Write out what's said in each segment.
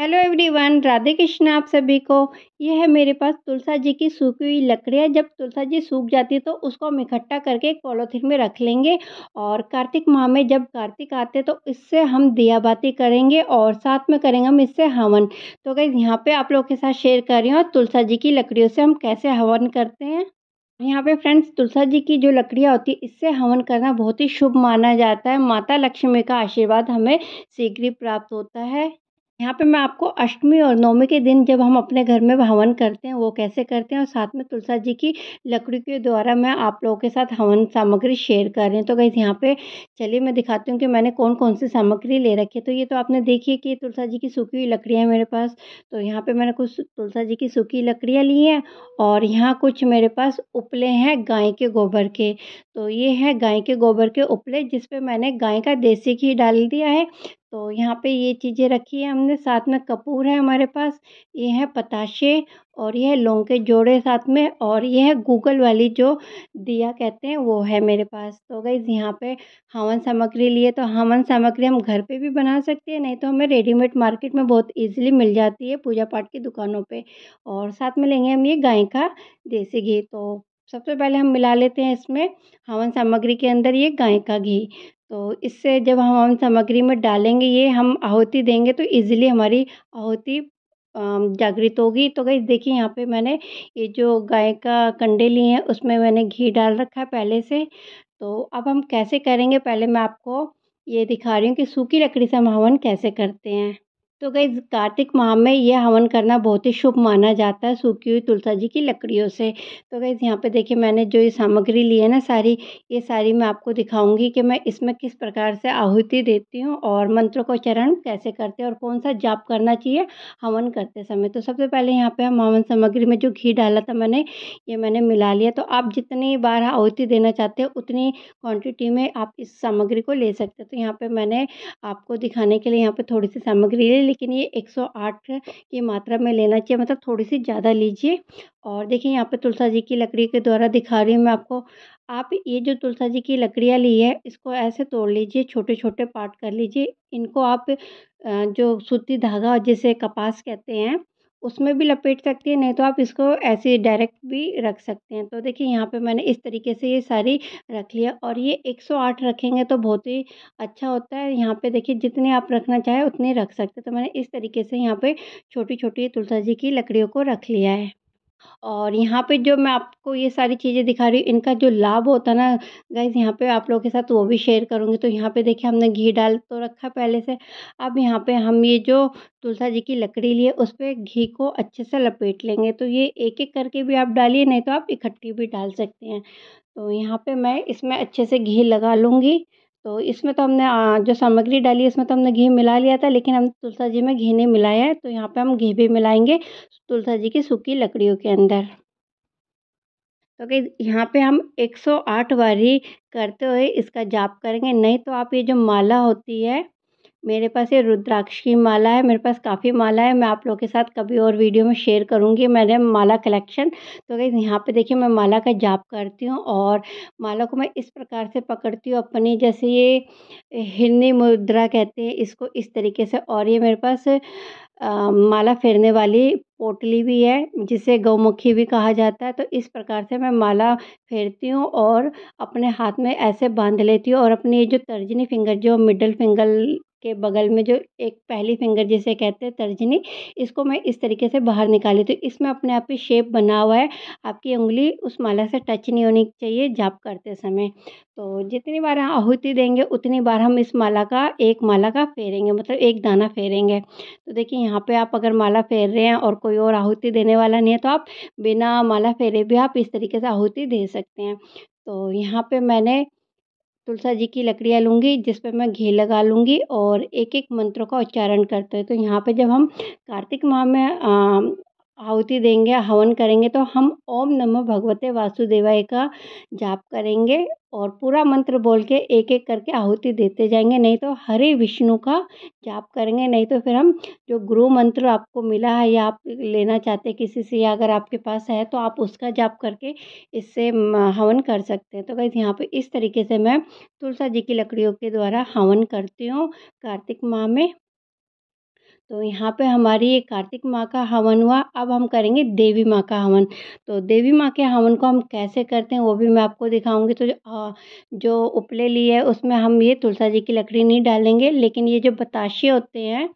hello everyone Radhe Krishna आप सभी को यह है मेरे पास तुलसा जी की सूखी हुई लकड़ियाँ जब तुलसा जी सूख जाती है तो उसको हम इकट्ठा करके एक पॉलोथीन में रख लेंगे और कार्तिक माह में जब कार्तिक आते हैं तो इससे हम दियाबाती करेंगे और साथ में करेंगे हम इससे हवन तो अगर यहाँ पे आप लोग के साथ शेयर कर रही हूँ तुलसा जी की लकड़ियों से हम कैसे हवन करते हैं यहाँ पे फ्रेंड्स तुलसा जी की जो लकड़ियाँ होती है इससे हवन करना बहुत ही शुभ माना जाता है माता लक्ष्मी का आशीर्वाद हमें शीघ्र प्राप्त होता है यहाँ पे मैं आपको अष्टमी और नवमी के दिन जब हम अपने घर में हवन करते हैं वो कैसे करते हैं और साथ में तुलसा जी की लकड़ी के द्वारा मैं आप लोगों के साथ हवन सामग्री शेयर कर रही हूँ तो गई यहाँ पे चलिए मैं दिखाती हूँ कि मैंने कौन कौन सी सामग्री ले रखी है तो ये तो आपने देखी है कि तुलसा जी की सूखी हुई लकड़ियाँ मेरे पास तो यहाँ पर मैंने कुछ तुलसा जी की सूखी लकड़ियाँ ली हैं और यहाँ कुछ मेरे पास उपले हैं गाय के गोबर के तो ये है गाय के गोबर के उपले जिसपे मैंने गाय का देसी घी डाल दिया है तो यहाँ पे ये चीज़ें रखी है हमने साथ में कपूर है हमारे पास ये है पताशे और ये है लौंग के जोड़े साथ में और ये है गूगल वाली जो दिया कहते हैं वो है मेरे पास तो गई यहाँ पे हवन सामग्री लिए तो हवन सामग्री हम घर पे भी बना सकते हैं नहीं तो हमें रेडीमेड मार्केट में बहुत इजीली मिल जाती है पूजा पाठ की दुकानों पे और साथ में लेंगे हम ये गाय का देसी घी तो सबसे पहले हम मिला लेते हैं इसमें हवन सामग्री के अंदर ये गाय का घी तो इससे जब हम हम सामग्री में डालेंगे ये हम आहुति देंगे तो ईज़िली हमारी आहुति जागृत होगी तो गई देखिए यहाँ पे मैंने ये जो गाय का कंडे लिए हैं उसमें मैंने घी डाल रखा है पहले से तो अब हम कैसे करेंगे पहले मैं आपको ये दिखा रही हूँ कि सूखी लकड़ी से हम हवन कैसे करते हैं तो गई कार्तिक माह में यह हवन करना बहुत ही शुभ माना जाता है सूखी हुई तुलसा जी की लकड़ियों से तो गई यहाँ पे देखिए मैंने जो ये सामग्री ली है ना सारी ये सारी मैं आपको दिखाऊंगी कि मैं इसमें किस प्रकार से आहुति देती हूँ और मंत्रों को चरण कैसे करते हैं और कौन सा जाप करना चाहिए हवन करते समय तो सबसे पहले यहाँ पर हम हवन सामग्री में जो घी डाला था मैंने ये मैंने मिला लिया तो आप जितनी बार आहुति देना चाहते हो उतनी क्वान्टिटी में आप इस सामग्री को ले सकते हो तो यहाँ पर मैंने आपको दिखाने के लिए यहाँ पर थोड़ी सी सामग्री ले लेकिन ये 108 की मात्रा में लेना चाहिए मतलब थोड़ी सी ज़्यादा लीजिए और देखिए यहाँ पे तुलसा जी की लकड़ी के द्वारा दिखा रही हूँ मैं आपको आप ये जो तुलसा जी की लकड़ियाँ ली है इसको ऐसे तोड़ लीजिए छोटे छोटे पार्ट कर लीजिए इनको आप जो सूती धागा जिसे कपास कहते हैं उसमें भी लपेट सकती हैं नहीं तो आप इसको ऐसे डायरेक्ट भी रख सकते हैं तो देखिए यहाँ पे मैंने इस तरीके से ये सारी रख लिया और ये 108 रखेंगे तो बहुत ही अच्छा होता है यहाँ पे देखिए जितने आप रखना चाहें उतने रख सकते हैं तो मैंने इस तरीके से यहाँ पे छोटी छोटी तुलसा जी की लकड़ियों को रख लिया है और यहाँ पे जो मैं आपको ये सारी चीज़ें दिखा रही हूँ इनका जो लाभ होता है ना गैस यहाँ पे आप लोगों के साथ वो भी शेयर करूँगी तो यहाँ पे देखिए हमने घी डाल तो रखा पहले से अब यहाँ पे हम ये जो तुलसा जी की लकड़ी लिए उस पर घी को अच्छे से लपेट लेंगे तो ये एक एक करके भी आप डालिए नहीं तो आप इकट्ठी भी डाल सकते हैं तो यहाँ पर मैं इसमें अच्छे से घी लगा लूँगी तो इसमें तो हमने जो सामग्री डाली है इसमें तो हमने घी मिला लिया था लेकिन हम तुलसा जी में घी नहीं मिलाया है तो यहाँ पे हम घी भी मिलाएंगे तुलसा जी की सूखी लकड़ियों के अंदर तो कि यहाँ पे हम 108 बारी करते हुए इसका जाप करेंगे नहीं तो आप ये जो माला होती है मेरे पास ये रुद्राक्ष की माला है मेरे पास काफ़ी माला है मैं आप लोग के साथ कभी और वीडियो में शेयर करूँगी मैंने माला कलेक्शन तो गई यहाँ पे देखिए मैं माला का जाप करती हूँ और माला को मैं इस प्रकार से पकड़ती हूँ अपनी जैसे ये हिरनी मुद्रा कहते हैं इसको इस तरीके से और ये मेरे पास आ, माला फेरने वाली पोटली भी है जिसे गौमुखी भी कहा जाता है तो इस प्रकार से मैं माला फेरती हूँ और अपने हाथ में ऐसे बांध लेती हूँ और अपनी ये जो तर्जनी फिंगर जो मिडल फिंगर के बगल में जो एक पहली फिंगर जिसे कहते हैं तर्जनी इसको मैं इस तरीके से बाहर निकाली तो इसमें अपने आप ही शेप बना हुआ है आपकी उंगली उस माला से टच नहीं होनी चाहिए जाप करते समय तो जितनी बार आहुति देंगे उतनी बार हम इस माला का एक माला का फेरेंगे मतलब एक दाना फेरेंगे तो देखिए यहाँ पे आप अगर माला फेर रहे हैं और कोई और आहुति देने वाला नहीं है तो आप बिना माला फेरे भी आप इस तरीके से आहुति दे सकते हैं तो यहाँ पे मैंने तुलसा जी की लकड़ियाँ लूँगी जिस पर मैं घी लगा लूँगी और एक एक मंत्रों का उच्चारण करते हैं तो यहाँ पे जब हम कार्तिक माह में आहुति देंगे हवन करेंगे तो हम ओम नमः भगवते वासुदेवाय का जाप करेंगे और पूरा मंत्र बोल के एक एक करके आहुति देते जाएंगे नहीं तो हरे विष्णु का जाप करेंगे नहीं तो फिर हम जो गुरु मंत्र आपको मिला है या आप लेना चाहते किसी से या अगर आपके पास है तो आप उसका जाप करके इससे हवन कर सकते हैं तो गई यहाँ पे इस तरीके से मैं तुलसा जी की लकड़ियों के द्वारा हवन करती हूँ कार्तिक माह में तो यहाँ पे हमारी ये कार्तिक माँ का हवन हुआ अब हम करेंगे देवी माँ का हवन तो देवी माँ के हवन को हम कैसे करते हैं वो भी मैं आपको दिखाऊंगी तो जो, जो उपले ली है उसमें हम ये तुलसा जी की लकड़ी नहीं डालेंगे लेकिन ये जो बताशे होते हैं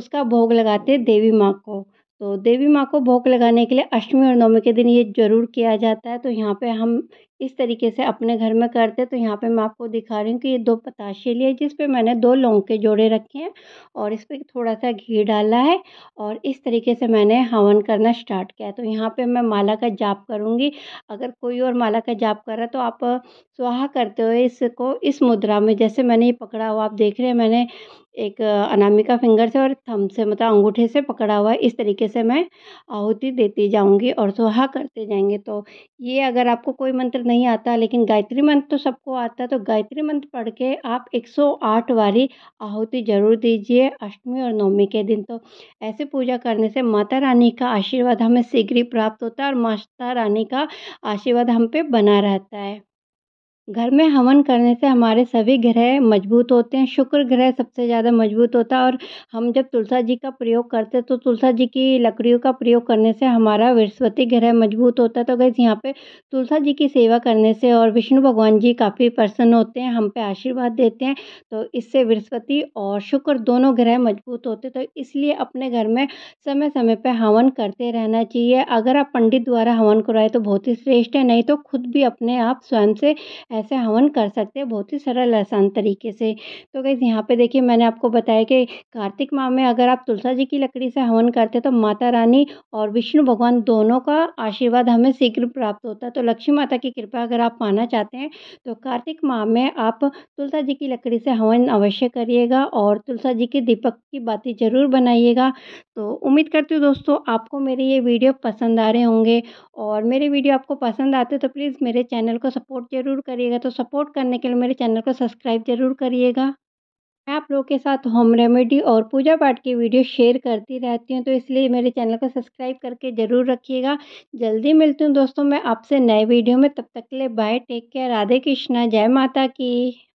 उसका भोग लगाते हैं देवी माँ को तो देवी माँ को भोग लगाने के लिए अष्टमी और नवमी के दिन ये जरूर किया जाता है तो यहाँ पे हम इस तरीके से अपने घर में करते तो यहाँ पे मैं आपको दिखा रही हूँ कि ये दो पताशे लिए जिस पे मैंने दो लौंग के जोड़े रखे हैं और इस पर थोड़ा सा घी डाला है और इस तरीके से मैंने हवन करना स्टार्ट किया है तो यहाँ पे मैं माला का जाप करूँगी अगर कोई और माला का जाप कर रहा है तो आप स्वाहा करते हुए इसको इस मुद्रा में जैसे मैंने ये पकड़ा हुआ आप देख रहे हैं मैंने एक अनामिका फिंगर से और थम से मतलब अंगूठे से पकड़ा हुआ इस तरीके से मैं आहुति देती जाऊंगी और सुहा करते जाएंगे तो ये अगर आपको कोई मंत्र नहीं आता लेकिन गायत्री मंत्र तो सबको आता है तो गायत्री मंत्र पढ़ के आप एक सौ आठ बारी आहुति ज़रूर दीजिए अष्टमी और नवमी के दिन तो ऐसे पूजा करने से माता रानी का आशीर्वाद हमें शीघ्र ही प्राप्त होता है और माता रानी का आशीर्वाद हम पे बना रहता है घर में हवन करने से हमारे सभी ग्रह मजबूत होते हैं शुक्र ग्रह सबसे ज़्यादा मजबूत होता है और हम जब तुलसा जी का प्रयोग करते हैं तो तुलसा जी की लकड़ियों का प्रयोग करने से हमारा बृहस्पति ग्रह मजबूत होता है तो गैस यहाँ पे तुलसा जी की सेवा करने से और विष्णु भगवान जी काफ़ी प्रसन्न होते हैं हम पे आशीर्वाद देते हैं तो इससे बृहस्पति और शुक्र दोनों ग्रह मजबूत होते तो इसलिए अपने घर में समय समय पर हवन करते रहना चाहिए अगर आप पंडित द्वारा हवन कराए तो बहुत ही श्रेष्ठ है नहीं तो खुद भी अपने आप स्वयं से ऐसे हवन कर सकते हैं बहुत ही सरल आसान तरीके से तो गैस यहाँ पे देखिए मैंने आपको बताया कि कार्तिक माह में अगर आप तुलसा जी की लकड़ी से हवन करते हैं तो माता रानी और विष्णु भगवान दोनों का आशीर्वाद हमें शीघ्र प्राप्त होता है तो लक्ष्मी माता की कृपा अगर आप पाना चाहते हैं तो कार्तिक माह में आप तुलसा जी की लकड़ी से हवन अवश्य करिएगा और तुलसा जी के दीपक की बाती ज़रूर बनाइएगा तो उम्मीद करती हूँ दोस्तों आपको मेरे ये वीडियो पसंद आ रहे होंगे और मेरे वीडियो आपको पसंद आते तो प्लीज़ मेरे चैनल को सपोर्ट ज़रूर करिएगा तो सपोर्ट करने के लिए मेरे चैनल को सब्सक्राइब ज़रूर करिएगा मैं आप लोगों के साथ होम रेमेडी और पूजा पाठ की वीडियो शेयर करती रहती हूँ तो इसलिए मेरे चैनल को सब्सक्राइब करके ज़रूर रखिएगा जल्दी मिलती हूँ दोस्तों मैं आपसे नए वीडियो में तब तक के लिए bye take care Radhe Krishna जय माता की